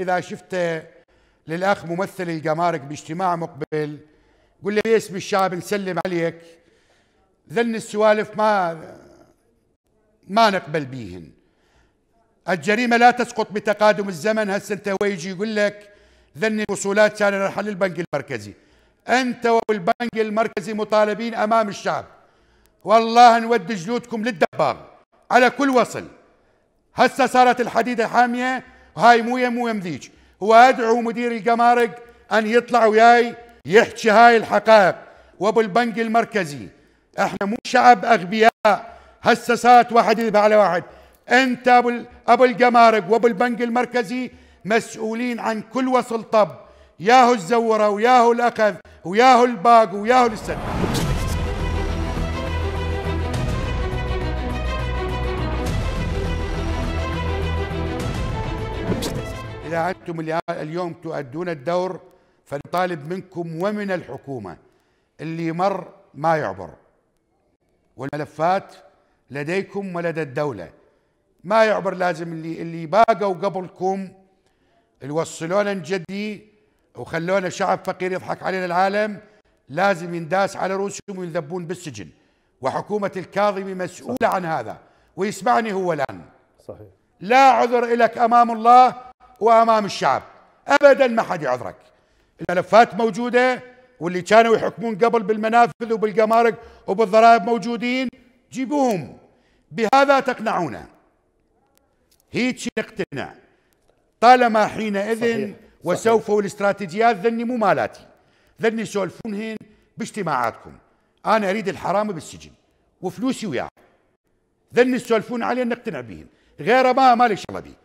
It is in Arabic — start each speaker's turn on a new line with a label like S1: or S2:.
S1: اذا شفت للاخ ممثل الجمارك باجتماع مقبل قل له باسم الشعب نسلم عليك ذن السوالف ما ما نقبل بيهن الجريمه لا تسقط بتقادم الزمن هسه انت هو يجي يقول لك ذن الوصولات كان راح للبنك المركزي انت والبنك المركزي مطالبين امام الشعب والله نود جلودكم للدباب على كل وصل هسه صارت الحديده حاميه وهاي مو يم مو يم ذيك وادعو مدير الجمارك ان يطلع وياي يحكي هاي الحقائق وبالبنك المركزي احنا مو شعب اغبياء هسسات واحد يذبح على واحد انت ابو ابو الجمارك وبالبنك المركزي مسؤولين عن كل وصل طب ياهو الزوره وياهو الاخذ وياهو الباق وياهو السد إذا أنتم اليوم تؤدون الدور فنطالب منكم ومن الحكومة اللي مر ما يعبر والملفات لديكم ولدى الدولة ما يعبر لازم اللي اللي باقوا قبلكم اللي نجدي وخلونا شعب فقير يضحك علينا العالم لازم ينداس على رؤوسهم وينذبون بالسجن وحكومة الكاظمي مسؤولة صحيح. عن هذا ويسمعني هو الآن صحيح لا عذر لك امام الله وامام الشعب ابدا ما حد يعذرك الملفات موجوده واللي كانوا يحكمون قبل بالمنافذ وبالقمارك وبالضرائب موجودين جيبوهم بهذا تقنعونا هيك نقتنع طالما حينئذ وسوف الاستراتيجيات ذني مو مالاتي ذني سولفونهن باجتماعاتكم انا اريد الحرامي بالسجن وفلوسي وياه ذني سولفون علي نقتنع بهم غير ما مالك شغله بيه